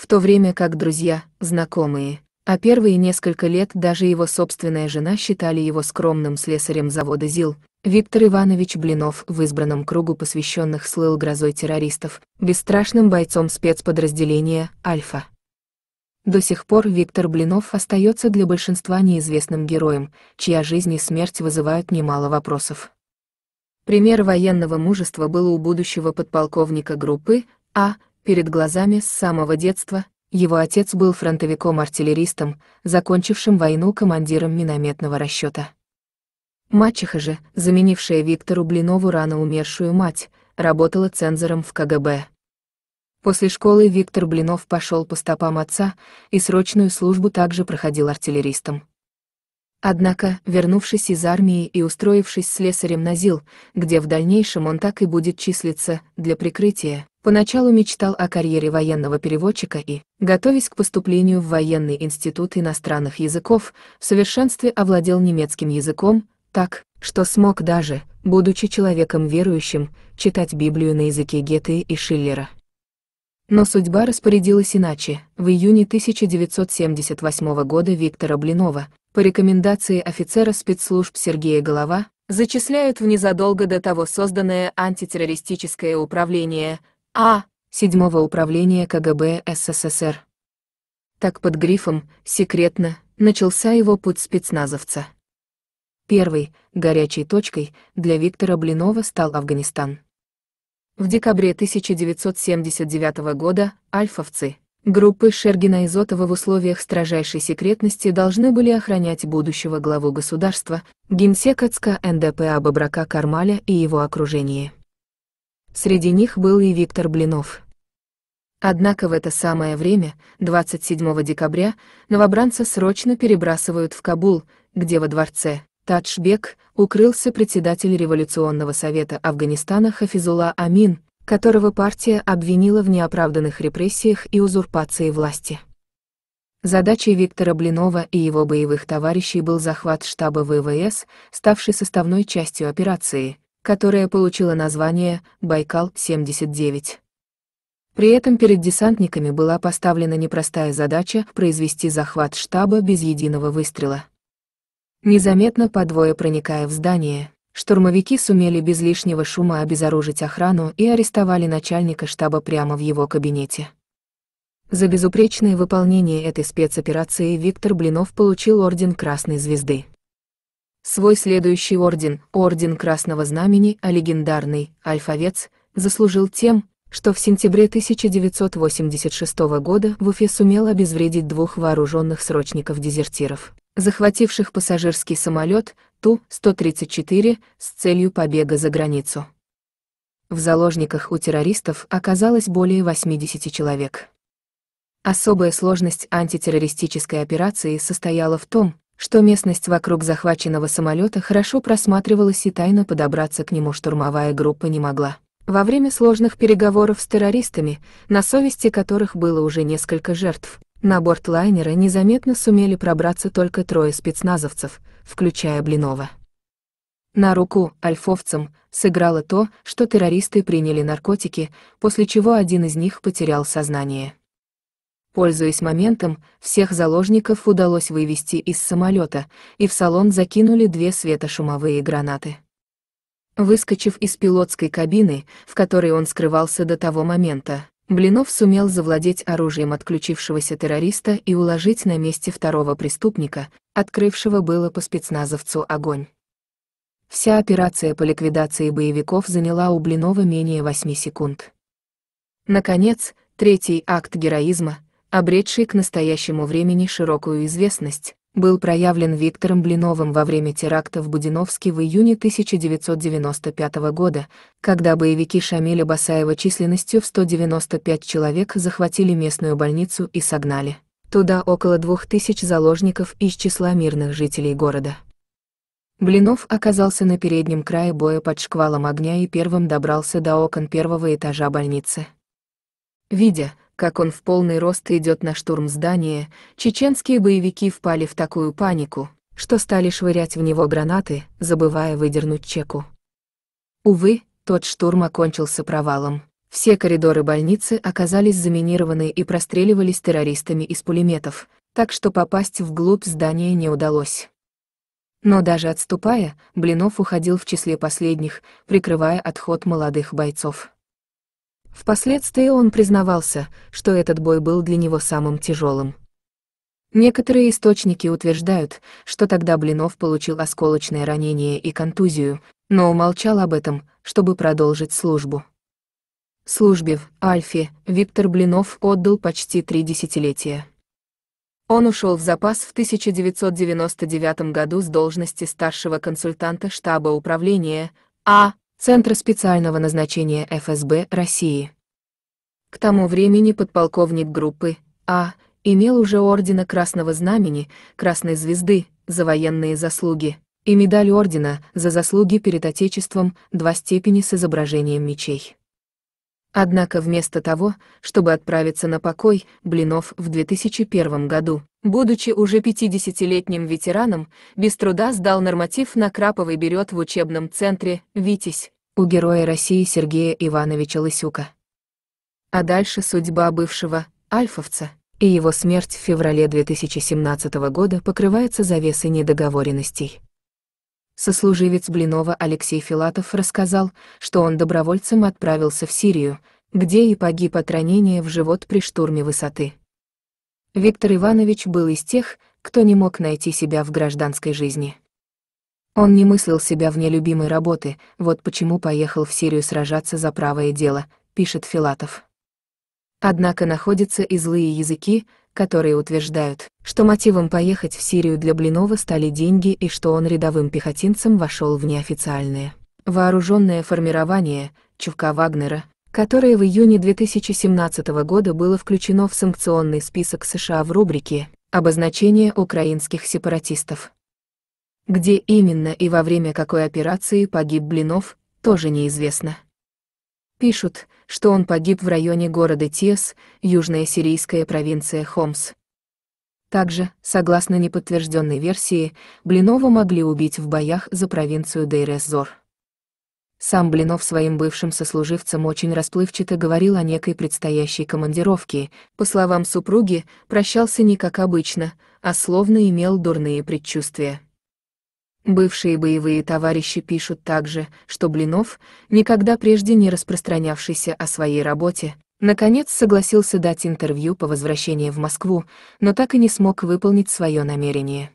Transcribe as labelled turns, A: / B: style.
A: в то время как друзья, знакомые, а первые несколько лет даже его собственная жена считали его скромным слесарем завода ЗИЛ, Виктор Иванович Блинов в избранном кругу посвященных слыл грозой террористов, бесстрашным бойцом спецподразделения «Альфа». До сих пор Виктор Блинов остается для большинства неизвестным героем, чья жизнь и смерть вызывают немало вопросов. Пример военного мужества был у будущего подполковника группы А перед глазами с самого детства, его отец был фронтовиком-артиллеристом, закончившим войну командиром минометного расчета. Мачеха же, заменившая Виктору Блинову рано умершую мать, работала цензором в КГБ. После школы Виктор Блинов пошел по стопам отца и срочную службу также проходил артиллеристом. Однако, вернувшись из армии и устроившись слесарем на ЗИЛ, где в дальнейшем он так и будет числиться, для прикрытия, Поначалу мечтал о карьере военного переводчика и, готовясь к поступлению в военный институт иностранных языков, в совершенстве овладел немецким языком, так, что смог даже, будучи человеком верующим, читать Библию на языке Гетты и Шиллера. Но судьба распорядилась иначе. В июне 1978 года Виктора Блинова, по рекомендации офицера спецслужб Сергея Голова, зачисляют в незадолго до того созданное антитеррористическое управление а. Седьмого управления КГБ СССР. Так под грифом «Секретно» начался его путь спецназовца. Первой, горячей точкой, для Виктора Блинова стал Афганистан. В декабре 1979 года альфовцы, группы Шергина и Зотова в условиях строжайшей секретности должны были охранять будущего главу государства, генсека ЦК НДПА Бабрака Кармаля и его окружение. Среди них был и Виктор Блинов. Однако в это самое время, 27 декабря, новобранца срочно перебрасывают в Кабул, где во дворце Таджбек укрылся председатель Революционного совета Афганистана Хафизула Амин, которого партия обвинила в неоправданных репрессиях и узурпации власти. Задачей Виктора Блинова и его боевых товарищей был захват штаба ВВС, ставший составной частью операции, которая получила название «Байкал-79». При этом перед десантниками была поставлена непростая задача произвести захват штаба без единого выстрела. Незаметно подвое проникая в здание, штурмовики сумели без лишнего шума обезоружить охрану и арестовали начальника штаба прямо в его кабинете. За безупречное выполнение этой спецоперации Виктор Блинов получил Орден Красной Звезды. Свой следующий орден, орден Красного Знамени, а легендарный «Альфовец», заслужил тем, что в сентябре 1986 года в Уфе сумел обезвредить двух вооруженных срочников-дезертиров, захвативших пассажирский самолет Ту-134 с целью побега за границу. В заложниках у террористов оказалось более 80 человек. Особая сложность антитеррористической операции состояла в том, что местность вокруг захваченного самолета хорошо просматривалась и тайно подобраться к нему штурмовая группа не могла. Во время сложных переговоров с террористами, на совести которых было уже несколько жертв, на борт лайнера незаметно сумели пробраться только трое спецназовцев, включая Блинова. На руку альфовцам сыграло то, что террористы приняли наркотики, после чего один из них потерял сознание. Пользуясь моментом, всех заложников удалось вывести из самолета, и в салон закинули две светошумовые гранаты. Выскочив из пилотской кабины, в которой он скрывался до того момента, Блинов сумел завладеть оружием отключившегося террориста и уложить на месте второго преступника, открывшего было по спецназовцу огонь. Вся операция по ликвидации боевиков заняла у Блинова менее 8 секунд. Наконец, третий акт героизма — обретший к настоящему времени широкую известность, был проявлен Виктором Блиновым во время теракта в Будиновске в июне 1995 года, когда боевики Шамиля Басаева численностью в 195 человек захватили местную больницу и согнали. Туда около двух тысяч заложников из числа мирных жителей города. Блинов оказался на переднем крае боя под шквалом огня и первым добрался до окон первого этажа больницы. Видя, как он в полный рост идет на штурм здания, чеченские боевики впали в такую панику, что стали швырять в него гранаты, забывая выдернуть чеку. Увы, тот штурм окончился провалом. Все коридоры больницы оказались заминированы и простреливались террористами из пулеметов, так что попасть вглубь здания не удалось. Но даже отступая, Блинов уходил в числе последних, прикрывая отход молодых бойцов. Впоследствии он признавался, что этот бой был для него самым тяжелым. Некоторые источники утверждают, что тогда Блинов получил осколочное ранение и контузию, но умолчал об этом, чтобы продолжить службу. Службе в Альфе Виктор Блинов отдал почти три десятилетия. Он ушел в запас в 1999 году с должности старшего консультанта штаба управления А Центра специального назначения ФСБ России. К тому времени подполковник группы А имел уже ордена Красного Знамени, Красной Звезды за военные заслуги и медаль ордена за заслуги перед Отечеством два степени с изображением мечей. Однако вместо того, чтобы отправиться на покой, Блинов в 2001 году, будучи уже 50-летним ветераном, без труда сдал норматив на Краповый берет в учебном центре «Витязь» у Героя России Сергея Ивановича Лысюка. А дальше судьба бывшего «Альфовца» и его смерть в феврале 2017 года покрывается завесой недоговоренностей. Сослуживец Блинова Алексей Филатов рассказал, что он добровольцем отправился в Сирию, где и погиб от ранения в живот при штурме высоты. Виктор Иванович был из тех, кто не мог найти себя в гражданской жизни. Он не мыслил себя вне любимой работы, вот почему поехал в Сирию сражаться за правое дело, пишет Филатов. Однако находятся и злые языки, которые утверждают, что мотивом поехать в Сирию для Блинова стали деньги и что он рядовым пехотинцем вошел в неофициальное вооруженное формирование Чувка Вагнера, которое в июне 2017 года было включено в санкционный список США в рубрике «Обозначение украинских сепаратистов». Где именно и во время какой операции погиб Блинов, тоже неизвестно. Пишут, что он погиб в районе города Тес, южная сирийская провинция Хомс. Также, согласно неподтвержденной версии, Блинова могли убить в боях за провинцию Дейрес-Зор. Сам Блинов своим бывшим сослуживцам очень расплывчато говорил о некой предстоящей командировке, по словам супруги, прощался не как обычно, а словно имел дурные предчувствия. Бывшие боевые товарищи пишут также, что Блинов, никогда прежде не распространявшийся о своей работе, наконец согласился дать интервью по возвращении в Москву, но так и не смог выполнить свое намерение.